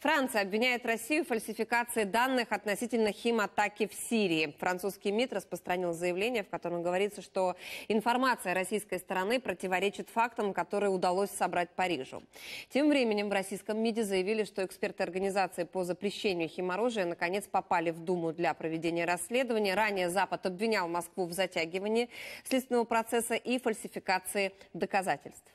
Франция обвиняет Россию в фальсификации данных относительно химатаки в Сирии. Французский МИД распространил заявление, в котором говорится, что информация российской стороны противоречит фактам, которые удалось собрать Парижу. Тем временем в российском МИДе заявили, что эксперты организации по запрещению химоружия наконец попали в Думу для проведения расследования. Ранее Запад обвинял Москву в затягивании следственного процесса и фальсификации доказательств.